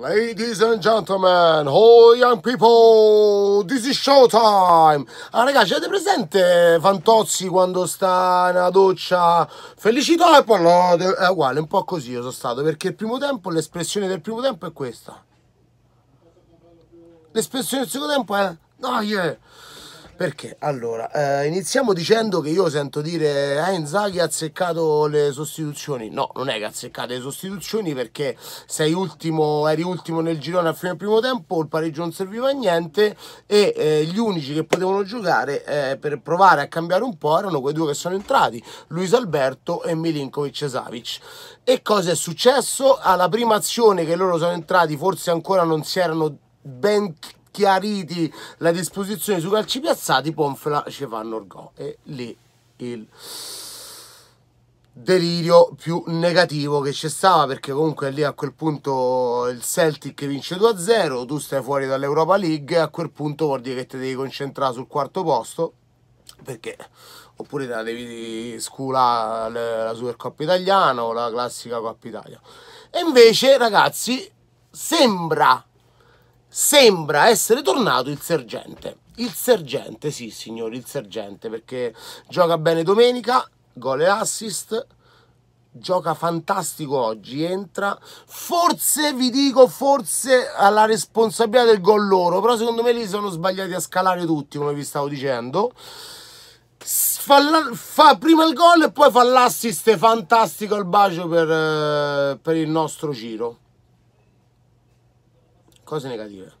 Ladies and gentlemen, all young people, this is showtime! Ah ragazzi, avete presente Fantozzi quando sta nella doccia? Felicità e poi no, è uguale, un po' così io sono stato, perché il primo tempo, l'espressione del primo tempo è questa. L'espressione del secondo tempo è... No, yeah! Perché? Allora, eh, iniziamo dicendo che io sento dire eh, Inzaghi ha azzeccato le sostituzioni. No, non è che ha azzeccato le sostituzioni perché sei ultimo, eri ultimo nel girone al fine del primo tempo, il pareggio non serviva a niente e eh, gli unici che potevano giocare eh, per provare a cambiare un po' erano quei due che sono entrati, Luis Alberto e Milinkovic Savic. E cosa è successo? Alla prima azione che loro sono entrati forse ancora non si erano ben chiariti le disposizioni su calci piazzati, Ponfla ci fanno orgò. E lì il delirio più negativo che c'è stava perché comunque lì a quel punto il Celtic vince 2-0 tu stai fuori dall'Europa League e a quel punto vuol dire che ti devi concentrare sul quarto posto perché oppure te la devi sculare la Supercoppa Italiana o la classica Coppa Italia e invece ragazzi sembra sembra essere tornato il sergente. Il sergente, sì signori, il sergente, perché gioca bene domenica, gol e assist, gioca fantastico oggi, entra. Forse, vi dico, forse ha la responsabilità del gol loro, però secondo me lì sono sbagliati a scalare tutti, come vi stavo dicendo. Fa, la, fa, prima il gol e poi fa l'assist fantastico al bacio per, eh, per il nostro giro cose negative.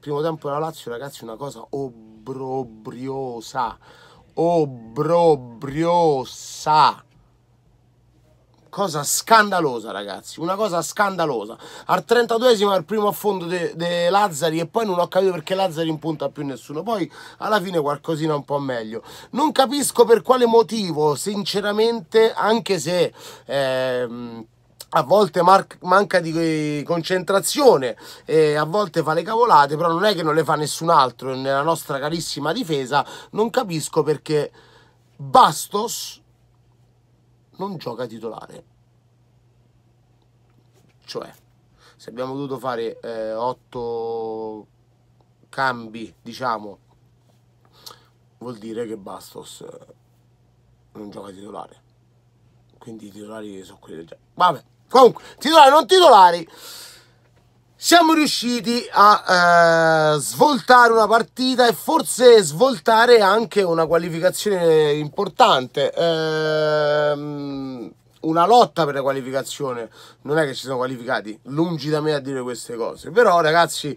Primo tempo della Lazio, ragazzi, una cosa obbrobriosa. Obbrobriosa. Cosa scandalosa, ragazzi. Una cosa scandalosa. Al 32esimo al primo affondo di Lazzari e poi non ho capito perché Lazzari in punta più nessuno. Poi alla fine qualcosina un po' meglio. Non capisco per quale motivo, sinceramente, anche se... Eh, a volte mar- manca di concentrazione, a volte fa le cavolate, però non è che non le fa nessun altro nella nostra carissima difesa. Non capisco perché Bastos non gioca titolare. Cioè, se abbiamo dovuto fare eh, 8 cambi, diciamo, vuol dire che Bastos eh, non gioca titolare. Quindi i titolari sono quelli del genere. Vabbè, Comunque, titolari non titolari, siamo riusciti a eh, svoltare una partita e forse svoltare anche una qualificazione importante. Ehm, una lotta per la qualificazione. Non è che ci sono qualificati, lungi da me a dire queste cose. Però, ragazzi,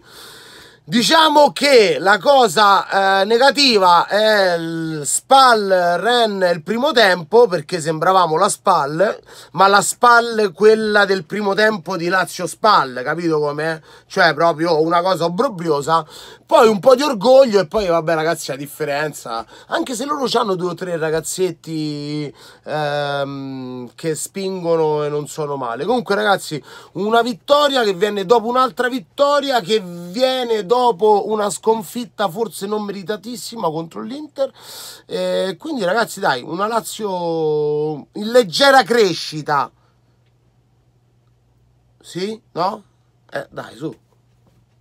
Diciamo che la cosa eh, negativa è il Spal Ren il primo tempo perché sembravamo la Spal, ma la Spal quella del primo tempo di Lazio Spal, capito come? Cioè proprio una cosa obbrobriosa, poi un po' di orgoglio e poi vabbè ragazzi la differenza, anche se loro hanno due o tre ragazzetti ehm, che spingono e non sono male. Comunque ragazzi, una vittoria che viene dopo un'altra vittoria che viene dopo dopo una sconfitta forse non meritatissima contro l'Inter. Eh, quindi ragazzi dai, una Lazio in leggera crescita. Sì? No? Eh, dai, su.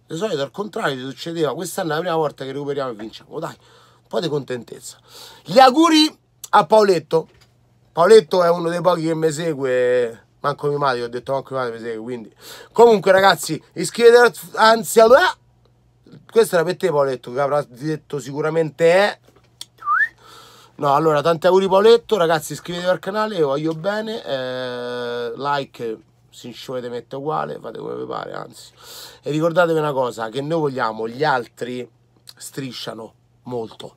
Di solito al contrario ti succedeva. Quest'anno è la prima volta che recuperiamo e vinciamo. Dai, un po' di contentezza. Gli auguri a Paoletto. Paoletto è uno dei pochi che mi segue. Manco mia madre, ho detto manco mia madre mi segue, quindi... Comunque ragazzi, iscrivetevi, anzi, allora questa era per te Paoletto che avrà detto sicuramente è eh. no allora tanti auguri Paoletto ragazzi iscrivetevi al canale io voglio bene eh, like se ci volete mette uguale fate come vi pare anzi e ricordatevi una cosa che noi vogliamo gli altri strisciano molto